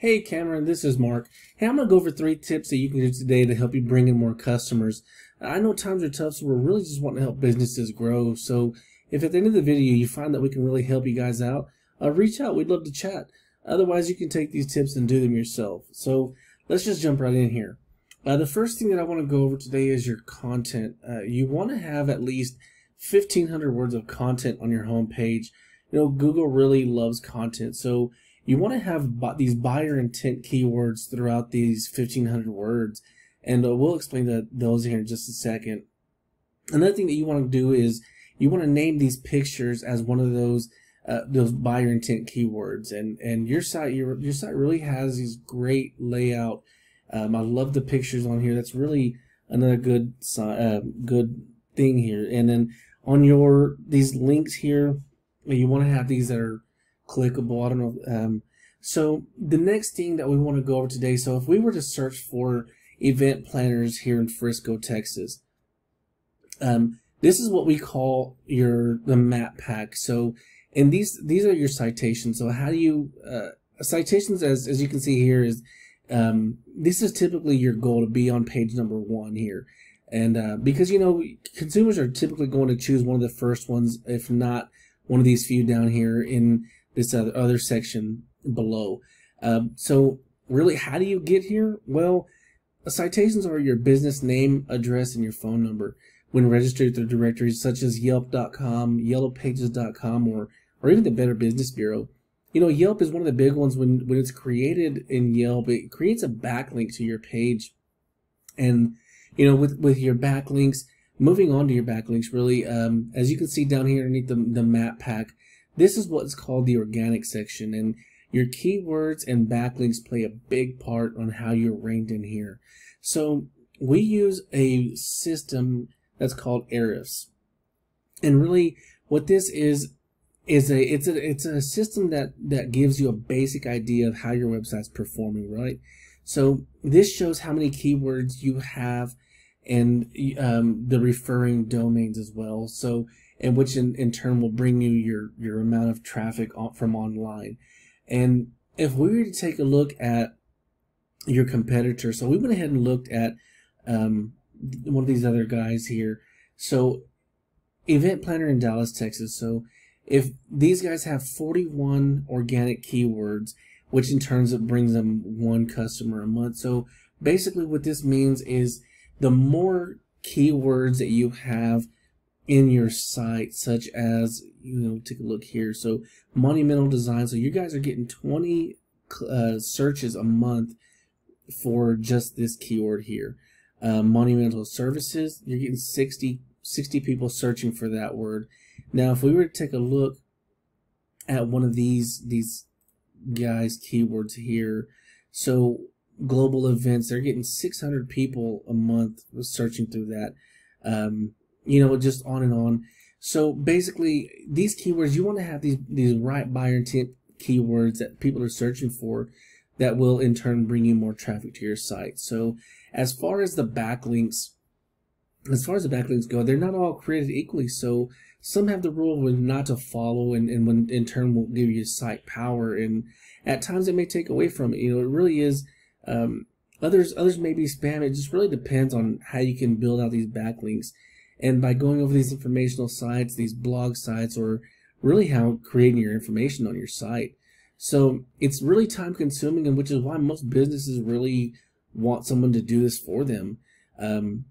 Hey Cameron, this is Mark. Hey, I'm going to go over three tips that you can do today to help you bring in more customers. I know times are tough, so we're really just wanting to help businesses grow. So if at the end of the video you find that we can really help you guys out, uh, reach out. We'd love to chat. Otherwise, you can take these tips and do them yourself. So let's just jump right in here. Uh, the first thing that I want to go over today is your content. Uh, you want to have at least 1,500 words of content on your homepage. You know, Google really loves content. So you want to have these buyer intent keywords throughout these 1500 words. And uh, we'll explain that, those here in just a second. Another thing that you want to do is you want to name these pictures as one of those uh, those buyer intent keywords. And and your site your your site really has these great layout. Um, I love the pictures on here. That's really another good uh, good thing here. And then on your these links here, you want to have these that are clickable. I don't know. Um, so the next thing that we want to go over today. So if we were to search for event planners here in Frisco, Texas, um, this is what we call your the map pack. So and these these are your citations. So how do you uh, citations as as you can see here is um, this is typically your goal to be on page number one here. And uh, because you know consumers are typically going to choose one of the first ones, if not one of these few down here in this other section below. Um, so really, how do you get here? Well, citations are your business name, address, and your phone number when registered through directories such as Yelp.com, YellowPages.com, or or even the Better Business Bureau. You know, Yelp is one of the big ones. When when it's created in Yelp, it creates a backlink to your page, and you know, with with your backlinks, moving on to your backlinks, really, um, as you can see down here underneath the the map pack, this is what's called the organic section and your keywords and backlinks play a big part on how you're ranked in here. So we use a system that's called ARIFs. And really what this is is a it's a it's a system that that gives you a basic idea of how your website's performing, right? So this shows how many keywords you have and um, the referring domains as well. So, and which in, in turn will bring you your, your amount of traffic from online. And if we were to take a look at your competitor, so we went ahead and looked at um, one of these other guys here. So, Event Planner in Dallas, Texas. So, if these guys have 41 organic keywords, which in turns it brings them one customer a month. So, basically, what this means is the more keywords that you have in your site, such as, you know, take a look here. So monumental design. So you guys are getting 20 uh, searches a month for just this keyword here. Uh, monumental services, you're getting 60, 60 people searching for that word. Now, if we were to take a look at one of these, these guys' keywords here, so global events. They're getting 600 people a month searching through that. Um, you know, just on and on. So basically, these keywords you want to have these these right buyer intent keywords that people are searching for, that will in turn bring you more traffic to your site. So as far as the backlinks, as far as the backlinks go, they're not all created equally. So some have the rule of not to follow, and and when in turn will give you site power, and at times it may take away from it. You know, it really is um, others others may be spam. It just really depends on how you can build out these backlinks. And by going over these informational sites, these blog sites, or really how creating your information on your site. So it's really time consuming, and which is why most businesses really want someone to do this for them. Um,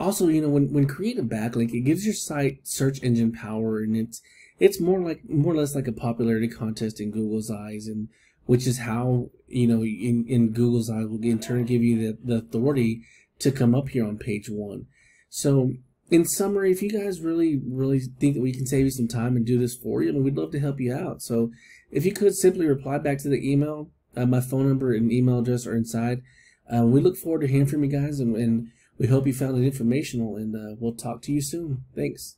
also, you know, when, when creating a backlink, it gives your site search engine power, and it's it's more like more or less like a popularity contest in Google's eyes, and which is how you know in, in Google's eye will in turn give you the, the authority to come up here on page one. So in summary, if you guys really really think that we can save you some time and do this for you, I mean, we'd love to help you out. So if you could simply reply back to the email, uh, my phone number and email address are inside. Uh, we look forward to hearing from you guys, and, and we hope you found it informational. And uh, we'll talk to you soon. Thanks.